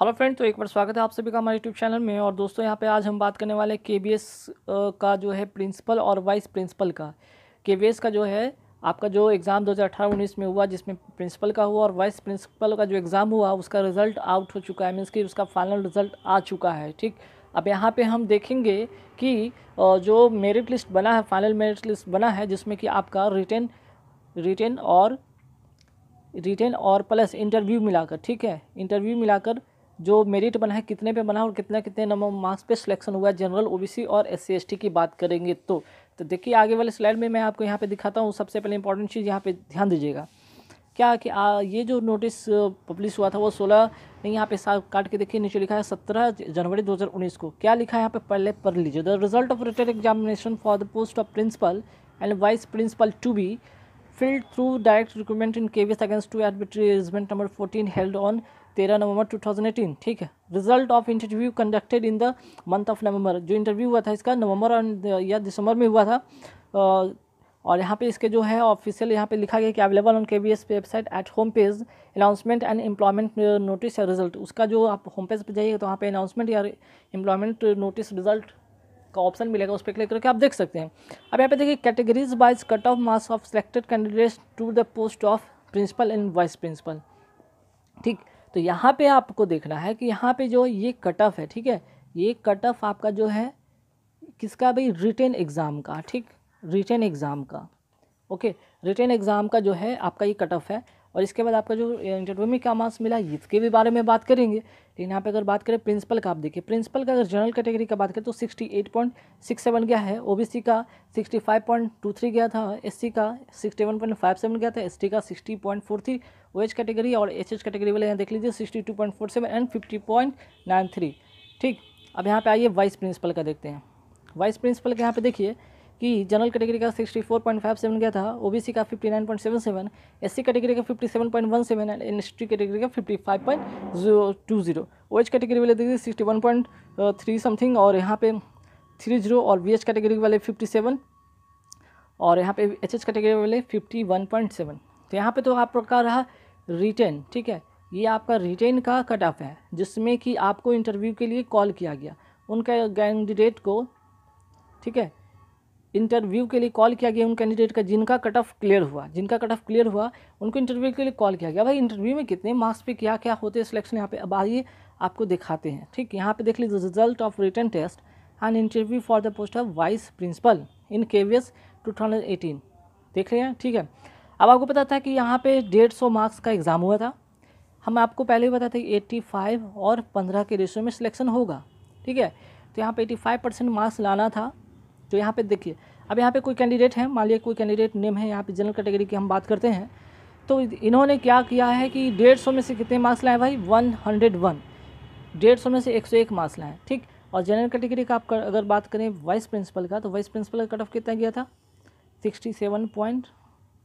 hello friend तो एक बार स्वागत है आप सभी का हमारे यूट्यूब चैनल में और दोस्तों यहाँ पे आज हम बात करने वाले के का जो है प्रिंसिपल और वाइस प्रिंसिपल का के का जो है आपका जो एग्ज़ाम 2018-19 में हुआ जिसमें प्रिंसिपल का हुआ और वाइस प्रिंसिपल का जो एग्ज़ाम हुआ उसका रिज़ल्ट आउट हो चुका है मीन्स कि उसका फाइनल रिज़ल्ट आ चुका है ठीक अब यहाँ पर हम देखेंगे कि जो मेरिट लिस्ट बना है फाइनल मेरिट लिस्ट बना है जिसमें कि आपका रिटेन रिटेन और रिटेन और प्लस इंटरव्यू मिलाकर ठीक है इंटरव्यू मिलाकर जो मेरिट बना है कितने पे बना है और कितना कितने नंबर मार्क्स पे सिलेक्शन हुआ है जनरल ओबीसी और एस सी की बात करेंगे तो तो देखिए आगे वाले स्लाइड में मैं आपको यहाँ पे दिखाता हूँ सबसे पहले इंपॉर्टेंट चीज़ यहाँ पे ध्यान दीजिएगा क्या कि आ, ये जो नोटिस पब्लिश हुआ था वो सोलह नहीं यहाँ पे काट के देखिए नीचे लिखा है सत्रह जनवरी दो को क्या लिखा है यहाँ पर पहले पढ़ लीजिए the result of written examination for the post of principal and vice principal to be filled through direct recruitment in case against two advertisement number 14 held on 13 November 2018 ठीक है result of interview conducted in the month of November जो interview हुआ था इसका नवंबर या दिसंबर में हुआ था और यहाँ पे इसके जो है ऑफिशियल यहाँ पे लिखा गया कि available on K B S website at home page announcement and employment notice या रिजल्ट उसका जो आप होम पेज पर जाइए तो वहाँ पे अनाउंसमेंट या एम्प्लॉयमेंट नोटिस रिजल्ट का ऑप्शन मिलेगा उस पर क्लिक करके आप देख सकते हैं अब यहाँ पे देखिए categories wise cut off marks of selected candidates to the post of principal and vice principal ठीक तो यहाँ पे आपको देखना है कि यहाँ पे जो ये कट ऑफ है ठीक है ये कट ऑफ आपका जो है किसका भाई रिटेन एग्ज़ाम का ठीक रिटेन एग्ज़ाम का ओके रिटेन एग्ज़ाम का जो है आपका ये कट ऑफ है और इसके बाद आपका जो में क्या मार्क्स मिला इसके भी बारे में बात करेंगे लेकिन यहाँ पे अगर बात करें प्रिंसिपल का आप देखिए प्रिंसिपल का अगर जनरल कैटेगरी का बात करें तो 68.67 गया है ओबीसी का 65.23 गया था एससी का 61.57 गया था एसटी का 60.43 एच कैटेगरी और एचएच कैटेगरी वाले यहाँ देख लीजिए 62.47 एंड 50.93 ठीक अब यहाँ पर आइए वाइस प्रिंसिपल का देखते हैं वाइस प्रिंसिपल का यहाँ पर देखिए कि जनरल कैटेगरी का 64.57 गया था ओबीसी का 59.77 एससी कैटेगरी का 57.17 एंड एनएसटी कैटेगरी का ओ ओएच कैटेगरी वाले देखिए 61.3 समथिंग और यहाँ पे थ्री जीरो और बी एच कैटेगरी वाले फिफ्टी सेवन और यहाँ पे एच एच कैटेगरी वाले फिफ्टी वन पॉइंट सेवन तो यहाँ पे तो आप प्रकार रहा रिटेन ठीक है ये आपका रिटेन का कट ऑफ है जिसमें कि आपको इंटरव्यू के लिए कॉल किया गया उनका कैंडिडेट को ठीक है इंटरव्यू के लिए कॉल किया गया उन कैंडिडेट का जिनका कट ऑफ क्लियर हुआ जिनका कट ऑफ क्लियर हुआ उनको इंटरव्यू के लिए कॉल किया गया भाई इंटरव्यू में कितने मार्क्स पे क्या क्या होते हैं सिलेक्शन यहाँ पे अब आइए आपको दिखाते हैं ठीक यहाँ पे देख लीजिए result of written test and interview for the post of vice principal in K V S देख रहे हैं ठीक है अब आपको पता था कि यहाँ पर डेढ़ सौ मार्क्स का एग्ज़ाम हुआ था हम आपको पहले ही बताते एट्टी फाइव और पंद्रह के रेशो में सिलेक्शन होगा ठीक है तो यहाँ पर एटी फाइव परसेंट मार्क्स लाना था तो यहाँ पे देखिए अब यहाँ पे कोई कैंडिडेट है मान लिया कोई कैंडिडेट नेम है यहाँ पे जनरल कैटेगरी की हम बात करते हैं तो इन्होंने क्या किया है कि डेढ़ सौ में से कितने मार्क्स लाए भाई वन हंड्रेड वन डेढ़ सौ में से एक सौ एक मार्क्स लाए ठीक और जनरल कैटेगरी का आप कर, अगर बात करें वाइस प्रिंसिपल का तो वाइस प्रिंसिपल का कट ऑफ कितना गया था sixty seven point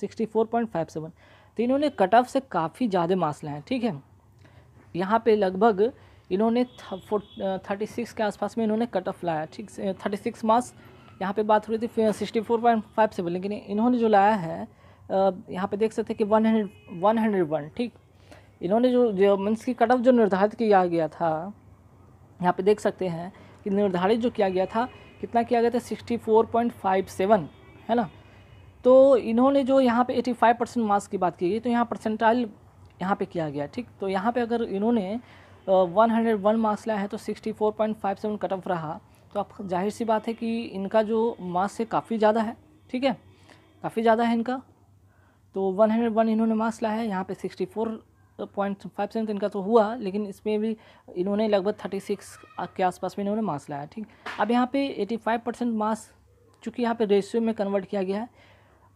sixty four point five seven तो इन्होंने कट ऑफ से काफ़ी ज़्यादा मार्क्स लाए हैं ठीक है यहाँ पे लगभग इन्होंने थर्टी सिक्स के आसपास में इन्होंने कट ऑफ लाया ठीक थर्टी सिक्स मार्क्स यहाँ पे बात हो रही थी sixty four point five seven लेकिन इन्होंने जो लाया है यहाँ पे देख सकते हैं कि one hundred one hundred one ठीक इन्होंने जो, जो मीन्स की कट ऑफ जो निर्धारित किया गया था यहाँ पे देख सकते हैं कि निर्धारित जो किया गया था कितना किया गया था sixty four point five seven है ना तो इन्होंने जो यहाँ पे एटी फाइव परसेंट मार्क्स की बात की गई तो यहाँ परसेंटाइल यहाँ पे किया गया ठीक तो यहाँ पे अगर इन्होंने वन हंड्रेड वन मार्क्स लाया है तो sixty four point five seven cut off रहा तो आप जाहिर सी बात है कि इनका जो मास है काफ़ी ज़्यादा है ठीक है काफ़ी ज़्यादा है इनका तो वन हंड्रेड वन इन्होंने मास लाया है यहाँ पे sixty four point five seven इनका तो हुआ लेकिन इसमें भी इन्होंने लगभग थर्टी सिक्स के आसपास में इन्होंने मास लाया ठीक अब यहाँ पे एटी फाइव परसेंट मास चूँकि यहाँ पे रेशियो में कन्वर्ट किया गया है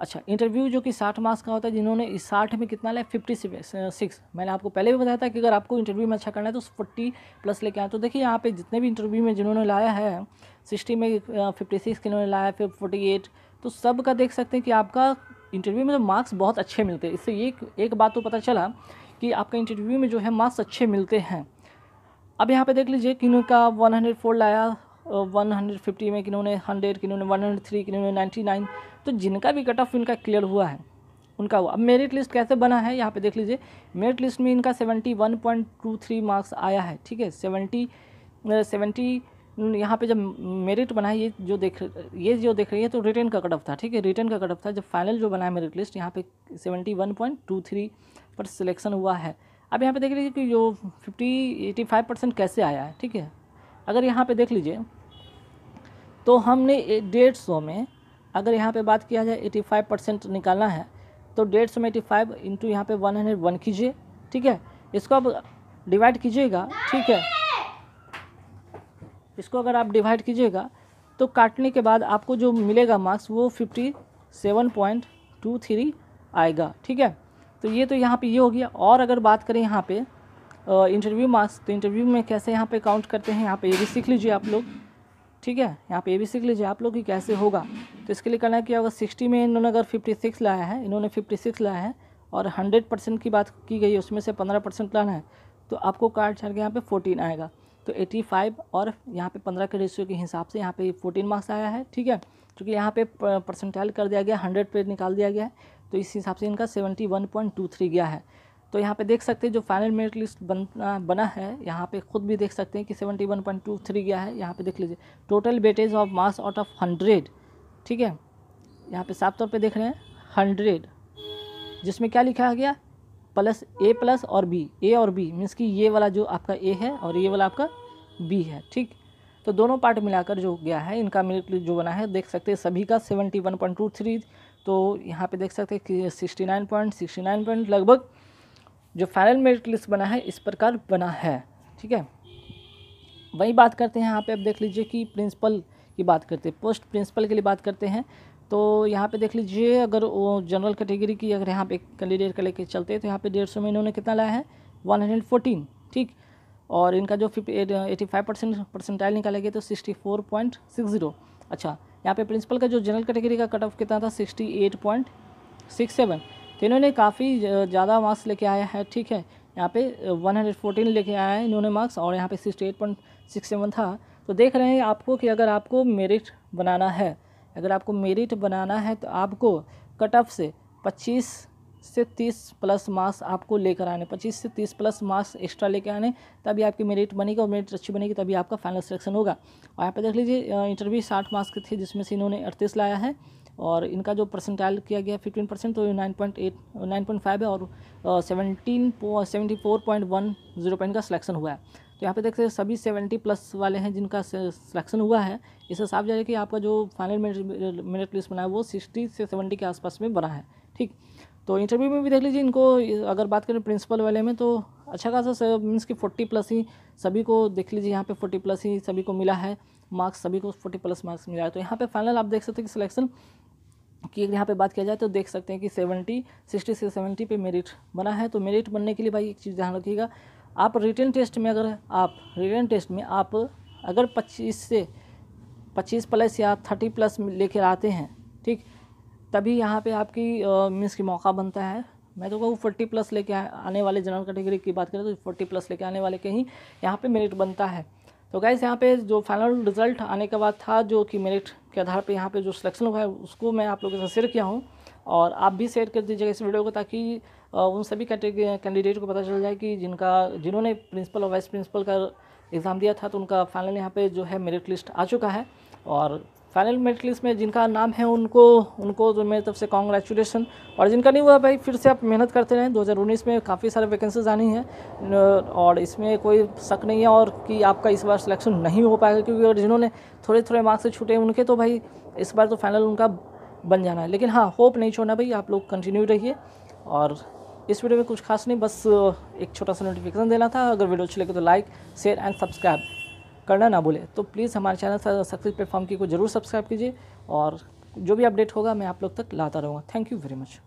अच्छा इंटरव्यू जो कि साठ मार्क्स का होता है जिन्होंने इस साठ में कितना लाया फिफ्टी सिक्स मैंने आपको पहले भी बताया था कि अगर आपको इंटरव्यू में अच्छा करना है तो फोर्टी प्लस लेके आए तो देखिए यहाँ पे जितने भी इंटरव्यू में जिन्होंने लाया है सिक्सटी में फिफ्टी सिक्स किन्होंने लाया फिर फोर्टी एट तो सब का देख सकते हैं कि आपका इंटरव्यू में तो मार्क्स बहुत अच्छे मिलते हैं इससे ये एक बात तो पता चला कि आपका इंटरव्यू में जो है मार्क्स अच्छे मिलते हैं अब यहाँ पर देख लीजिए कि इनका वन लाया वन हंड्रेड फिफ्टी में किन्होंने हंड्रेड किन्होंने वन हंड्रेड थ्री किन्होंने नाइन्टी नाइन तो जिनका भी कट ऑफ इनका क्लियर हुआ है उनका हुआ अब मेरिट लिस्ट कैसे बना है यहाँ पे देख लीजिए मेरिट लिस्ट में इनका seventy one point two three marks आया है ठीक है सेवेंटी सेवेंटी यहाँ पे जब मेरिट बना है ये जो देख ये जो देख रही है तो रिटर्न का कटअप था ठीक है रिटर्न का कट ऑफ था जब फाइनल जो बना है मेरिट लिस्ट यहाँ पे seventy one point two three पर सिलेक्शन हुआ है अब यहाँ पे देख लीजिए कि जो फिफ्टी एटी फाइव परसेंट कैसे आया है ठीक है अगर यहाँ पे देख लीजिए तो हमने डेढ़ सौ में अगर यहाँ पे बात किया जाए एटी फाइव परसेंट निकालना है तो डेढ़ सौ में एटी फाइव इंटू यहाँ पर वन हंड्रेड वन कीजिए ठीक है इसको आप डिवाइड कीजिएगा ठीक है इसको अगर आप डिवाइड कीजिएगा तो काटने के बाद आपको जो मिलेगा मार्क्स वो fifty seven point two three आएगा ठीक है तो ये तो यहाँ पे ये हो गया और अगर बात करें यहाँ पे इंटरव्यू मार्क्स तो इंटरव्यू में कैसे यहाँ पे काउंट करते हैं यहाँ पे ये भी सीख लीजिए आप लोग ठीक है यहाँ पे ये भी सीख लीजिए आप लोग कि कैसे होगा तो इसके लिए करना क्या होगा सिक्सटी में इन्होंने अगर फिफ्टी सिक्स लाया है इन्होंने फिफ्टी सिक्स लाया है और हंड्रेड परसेंट की बात की गई है उसमें से पंद्रह परसेंट लाना है तो आपको कार्ड छाड़ के यहाँ पर फोर्टीन आएगा तो एटी फाइव और यहाँ पे पंद्रह के रेशियो के हिसाब से यहाँ पर फोर्टीन मार्क्स आया है ठीक है क्योंकि यहाँ पर परसेंटाइल कर दिया गया हंड्रेड पे निकाल दिया गया है तो इस हिसाब से इनका seventy one point two three गया है तो यहाँ पे देख सकते हैं जो फाइनल मेरिट लिस्ट बन बना है यहाँ पे खुद भी देख सकते हैं कि seventy one point two three गया है यहाँ पे देख लीजिए total weightage of marks out of hundred ठीक है यहाँ पे साफ तौर पे देख रहे हैं हंड्रेड जिसमें क्या लिखा गया प्लस ए प्लस और बी ए और बी मीन्स कि ये वाला जो आपका ए है और ये वाला आपका बी है ठीक तो दोनों पार्ट मिलाकर जो गया है इनका मेरिट लिस्ट जो बना है देख सकते हैं सभी का seventy one point two three तो यहाँ पे देख सकते हैं कि sixty nine point sixty nine point लगभग जो फाइनल मेरिट लिस्ट बना है इस प्रकार बना है ठीक है वही बात करते हैं यहाँ पे अब देख लीजिए कि प्रिंसिपल की बात करते हैं पोस्ट प्रिंसिपल के लिए बात करते हैं तो यहाँ पे देख लीजिए अगर वो जनरल कैटेगरी की अगर यहाँ पे कैंडिडेट का लेके चलते हैं तो यहाँ पे डेढ़ सौ में इन्होंने कितना लाया है वन हंड्रेड फोर्टीन ठीक और इनका जो fifty eighty five percent percentile निकाला गया तो sixty four point six zero अच्छा यहाँ पे प्रिंसिपल का जो जनरल कैटेगरी का कट ऑफ कितना था sixty eight point six seven तो इन्होंने काफ़ी ज़्यादा मार्क्स लेके आया है ठीक है यहाँ पे 114 लेके आया है इन्होंने मार्क्स और यहाँ पे 68.67 था तो देख रहे हैं आपको कि अगर आपको मेरिट बनाना है अगर आपको मेरिट बनाना है तो आपको कट ऑफ से 25 से 30 प्लस मार्क्स आपको लेकर आने 25 से 30 प्लस मार्क्स एक्स्ट्रा लेकर आने तभी आपकी मेरिट बनेगी और मेरिट अच्छी बनेगी तभी आपका फाइनल सिलेक्शन होगा और यहाँ पे देख लीजिए इंटरव्यू साठ मार्क्स की थी जिसमें से इन्होंने अड़तीस लाया है और इनका जो परसेंटाइल किया गया फिफ्टीन परसेंट तो nine point eight nine point five है और seventeen seventy four point one zero point का सिलेक्शन हुआ है तो यहाँ पे देख सकते सभी सेवेंटी प्लस वाले हैं जिनका सिलेक्शन हुआ है इससे साफ जाए कि आपका जो फाइनल मेरिट लिस्ट बना है वो सिक्सटी से सेवेंटी के आसपास में बना है ठीक तो इंटरव्यू में भी देख लीजिए इनको अगर बात करें प्रिंसिपल वाले में तो अच्छा खासा मीन्स कि फोर्टी प्लस ही सभी को देख लीजिए यहाँ पे फोर्टी प्लस ही सभी को मिला है मार्क्स सभी को फोर्टी प्लस मार्क्स मिला है तो यहाँ पे फाइनल आप देख सकते हैं कि सिलेक्शन कि यहाँ पे बात किया जाए तो देख सकते हैं कि सेवेंटी सिक्सटी से सेवेंटी पे मेरिट बना है तो मेरिट बनने के लिए भाई एक चीज़ ध्यान रखिएगा आप रिटर्न टेस्ट में अगर आप रिटर्न टेस्ट में आप अगर पच्चीस से पच्चीस प्लस या थर्टी प्लस लेकर आते हैं ठीक तभी यहाँ पे आपकी मीन्स की मौका बनता है मैं तो कहूँ फोर्टी प्लस लेके आने वाले जनरल कैटेगरी की बात करें तो फोर्टी प्लस लेके आने वाले के ही यहाँ पे मेरिट बनता है तो गाइज़ यहाँ पे जो फाइनल रिज़ल्ट आने के बाद था जो कि मेरिट के आधार पे यहाँ पे जो सिलेक्शन हुआ है उसको मैं आप लोगों के साथ शेयर किया हूँ और आप भी शेयर कर दीजिएगा इस वीडियो को ताकि उन सभी कैंडिडेट को पता चल जाए कि जिनका जिन्होंने प्रिंसिपल और वाइस प्रिंसिपल का एग्ज़ाम दिया था तो उनका फाइनल यहाँ पर जो है मेरिट लिस्ट आ चुका है और फाइनल मेरिट लिस्ट में जिनका नाम है उनको उनको जो मेरी तरफ से कॉन्ग्रेचुलेसन और जिनका नहीं हुआ भाई फिर से आप मेहनत करते रहें 2019 में काफ़ी सारे वैकेंसीज आनी है और इसमें कोई शक नहीं है और कि आपका इस बार सिलेक्शन नहीं हो पाएगा क्योंकि अगर जिन्होंने थोड़े थोड़े मार्क्स से छूटे उनके तो भाई इस बार तो फाइनल उनका बन जाना है लेकिन हाँ होप नहीं छोड़ना भाई आप लोग कंटिन्यू रहिए और इस वीडियो में कुछ खास नहीं बस एक छोटा सा नोटिफिकेशन देना था अगर वीडियो अच्छी लगे तो लाइक शेयर एंड सब्सक्राइब करना ना भूलें तो प्लीज़ हमारे चैनल सक्सेस प्लेटफॉर्म की को ज़रूर सब्सक्राइब कीजिए और जो भी अपडेट होगा मैं आप लोग तक लाता रहूँगा थैंक यू वेरी मच